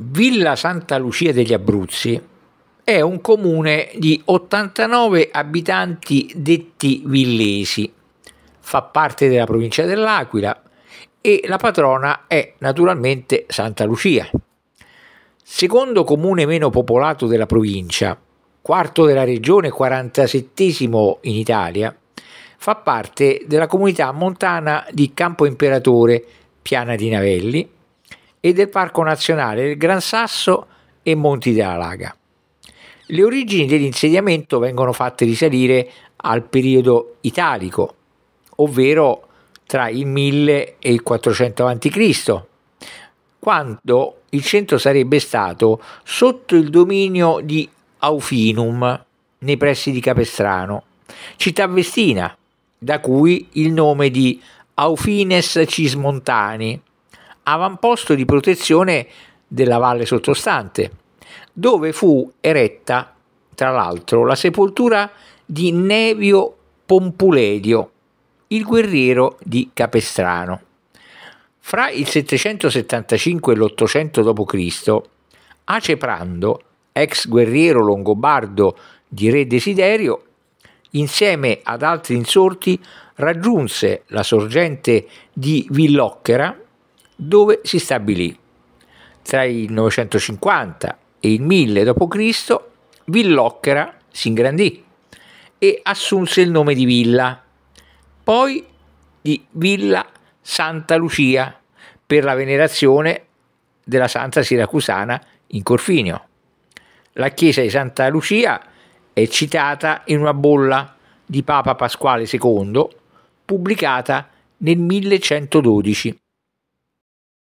Villa Santa Lucia degli Abruzzi è un comune di 89 abitanti detti villesi, fa parte della provincia dell'Aquila e la patrona è naturalmente Santa Lucia. Secondo comune meno popolato della provincia, quarto della regione, 47 in Italia, fa parte della comunità montana di Campo Imperatore, Piana di Navelli, e del Parco Nazionale del Gran Sasso e Monti della Laga. Le origini dell'insediamento vengono fatte risalire al periodo italico, ovvero tra il 1000 e il 400 a.C., quando il centro sarebbe stato sotto il dominio di Aufinum, nei pressi di Capestrano, città vestina, da cui il nome di Aufines Cismontani, avamposto di protezione della valle sottostante, dove fu eretta, tra l'altro, la sepoltura di Nevio Pompuledio, il guerriero di Capestrano. Fra il 775 e l'800 d.C., Aceprando, ex guerriero longobardo di Re Desiderio, insieme ad altri insorti raggiunse la sorgente di Villocchera dove si stabilì. Tra il 950 e il 1000 d.C. Villocchera si ingrandì e assunse il nome di Villa, poi di Villa Santa Lucia per la venerazione della Santa Siracusana in Corfinio. La chiesa di Santa Lucia è citata in una bolla di Papa Pasquale II pubblicata nel 1112.